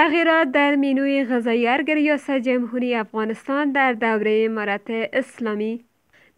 تغییرات در مینوی غذایی ارگریاس جمهوری افغانستان در دوره امارت اسلامی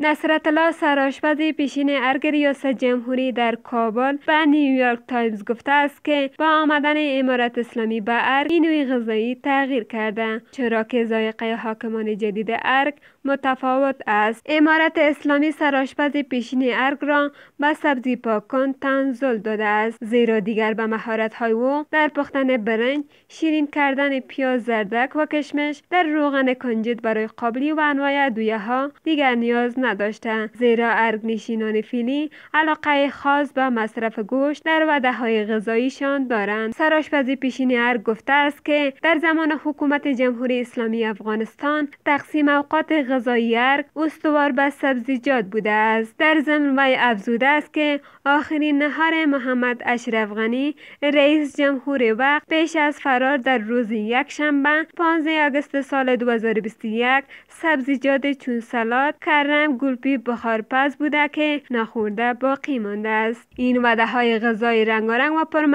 نصرت الله پیشین ارگ ریاست جمهوری در کابل به نیویورک تایمز گفته است که با آمدن امارت اسلامی به ارگ اینوی غذایی تغییر کرده چرا که ذایقه حاکمان جدید ارگ متفاوت است امارت اسلامی سراشپز پیشین ارگ را به سبزی پاکن تنزل داده است زیرا دیگر به مهارت های او در پختن برنج شیرین کردن پیاز زردک و کشمش در روغن کنجد برای قابلی و انواع ادویه ها دیگر نیاز ندارد نداشته زیرا نشینان فیلی علاقه خاص به مصرف گوشت در وده های غذاییشان دارند سراشپزی پیشین ارگ گفته است که در زمان حکومت جمهوری اسلامی افغانستان تقسیم اوقات غذایی ارگ استوار به سبزیجات بوده است در ضمن وی افزوده است که آخرین نهار محمد اشرف غنی رئیس جمهور وقت پیش از فرار در روز یکشنبه 15 آگوست سال 2021 سبزیجات چون سالاد، کرم، گلپی بخارپز بوده که نخورده باقی مانده است این وده های غذای رنگارنگ و پر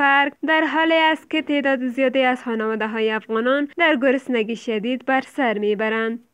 ارگ در حالی است که تعداد زیادی از خانواده های افغانان در گرسنگی شدید بر سر میبرند